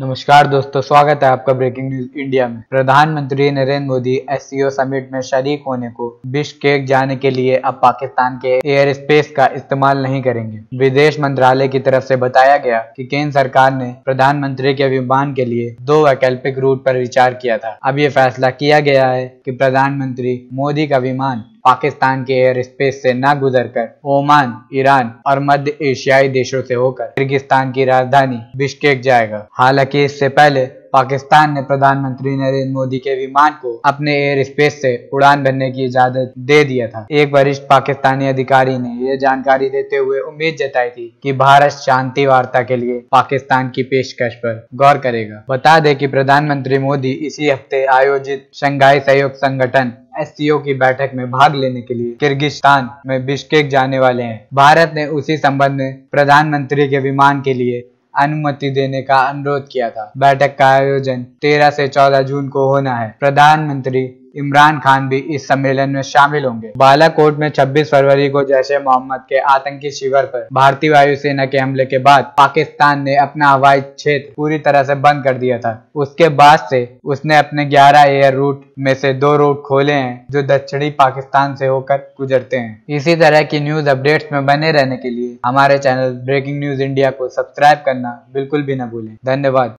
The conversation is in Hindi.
नमस्कार दोस्तों स्वागत है आपका ब्रेकिंग न्यूज इंडिया में प्रधानमंत्री नरेंद्र मोदी एस समिट e में शरीक होने को बिश्केक जाने के लिए अब पाकिस्तान के एयर स्पेस का इस्तेमाल नहीं करेंगे विदेश मंत्रालय की तरफ से बताया गया कि केंद्र सरकार ने प्रधानमंत्री के विमान के लिए दो वैकल्पिक रूट पर विचार किया था अब ये फैसला किया गया है की प्रधानमंत्री मोदी का विमान पाकिस्तान के एयर स्पेस से न गुजरकर ओमान ईरान और मध्य एशियाई देशों से होकर किर्गिस्तान की राजधानी बिश्केक जाएगा हालांकि इससे पहले पाकिस्तान ने प्रधानमंत्री नरेंद्र मोदी के विमान को अपने एयर स्पेस से उड़ान भरने की इजाजत दे दिया था एक वरिष्ठ पाकिस्तानी अधिकारी ने यह जानकारी देते हुए उम्मीद जताई थी कि भारत शांति वार्ता के लिए पाकिस्तान की पेशकश पर गौर करेगा बता दें कि प्रधानमंत्री मोदी इसी हफ्ते आयोजित शंघाई सहयोग संगठन एस की बैठक में भाग लेने के लिए किर्गिस्तान में बिश्केक जाने वाले हैं भारत ने उसी संबंध में प्रधानमंत्री के विमान के लिए अनुमति देने का अनुरोध किया था बैठक का आयोजन 13 से 14 जून को होना है प्रधानमंत्री इमरान खान भी इस सम्मेलन में शामिल होंगे बालाकोट में 26 फरवरी को जैश मोहम्मद के आतंकी शिविर पर भारतीय वायुसेना के हमले के बाद पाकिस्तान ने अपना हवाई क्षेत्र पूरी तरह से बंद कर दिया था उसके बाद से उसने अपने 11 एयर रूट में से दो रूट खोले हैं जो दक्षिणी पाकिस्तान से होकर गुजरते हैं इसी तरह की न्यूज अपडेट्स में बने रहने के लिए हमारे चैनल ब्रेकिंग न्यूज इंडिया को सब्सक्राइब करना बिल्कुल भी न भूलें धन्यवाद